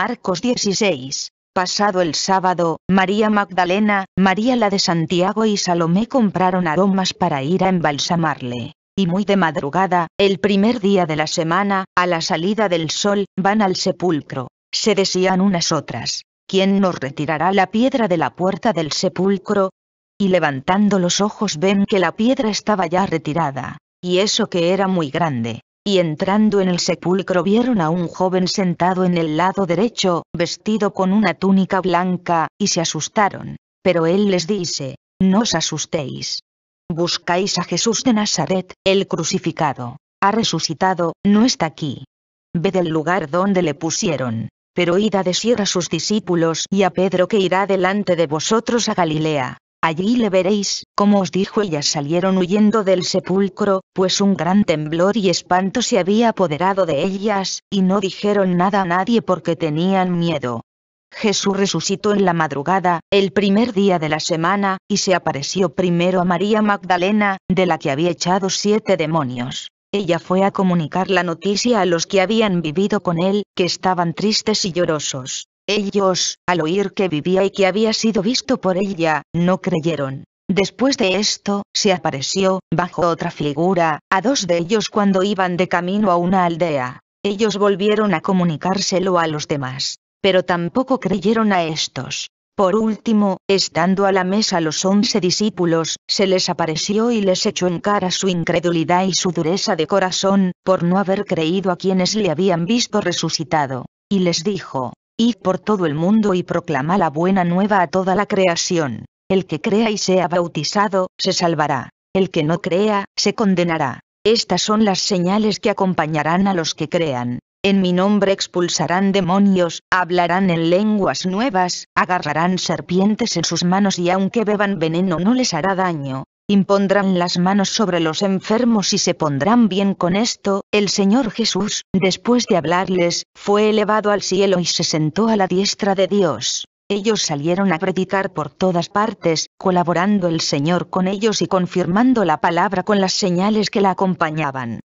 Marcos 16. Pasado el sábado, María Magdalena, María la de Santiago y Salomé compraron aromas para ir a embalsamarle. Y muy de madrugada, el primer día de la semana, a la salida del sol, van al sepulcro. Se decían unas otras, ¿quién nos retirará la piedra de la puerta del sepulcro? Y levantando los ojos ven que la piedra estaba ya retirada, y eso que era muy grande y entrando en el sepulcro vieron a un joven sentado en el lado derecho, vestido con una túnica blanca, y se asustaron. Pero él les dice, no os asustéis. Buscáis a Jesús de Nazaret, el crucificado. Ha resucitado, no está aquí. Ved el lugar donde le pusieron. Pero id a decir a sus discípulos y a Pedro que irá delante de vosotros a Galilea Allí le veréis, como os dijo ellas salieron huyendo del sepulcro, pues un gran temblor y espanto se había apoderado de ellas, y no dijeron nada a nadie porque tenían miedo. Jesús resucitó en la madrugada, el primer día de la semana, y se apareció primero a María Magdalena, de la que había echado siete demonios. Ella fue a comunicar la noticia a los que habían vivido con él, que estaban tristes y llorosos. Ellos, al oír que vivía y que había sido visto por ella, no creyeron. Después de esto, se apareció, bajo otra figura, a dos de ellos cuando iban de camino a una aldea. Ellos volvieron a comunicárselo a los demás, pero tampoco creyeron a estos. Por último, estando a la mesa los once discípulos, se les apareció y les echó en cara su incredulidad y su dureza de corazón, por no haber creído a quienes le habían visto resucitado. Y les dijo, id por todo el mundo y proclama la buena nueva a toda la creación. El que crea y sea bautizado, se salvará. El que no crea, se condenará. Estas son las señales que acompañarán a los que crean. En mi nombre expulsarán demonios, hablarán en lenguas nuevas, agarrarán serpientes en sus manos y aunque beban veneno no les hará daño, impondrán las manos sobre los enfermos y se pondrán bien con esto, el Señor Jesús, después de hablarles, fue elevado al cielo y se sentó a la diestra de Dios. Ellos salieron a predicar por todas partes, colaborando el Señor con ellos y confirmando la palabra con las señales que la acompañaban.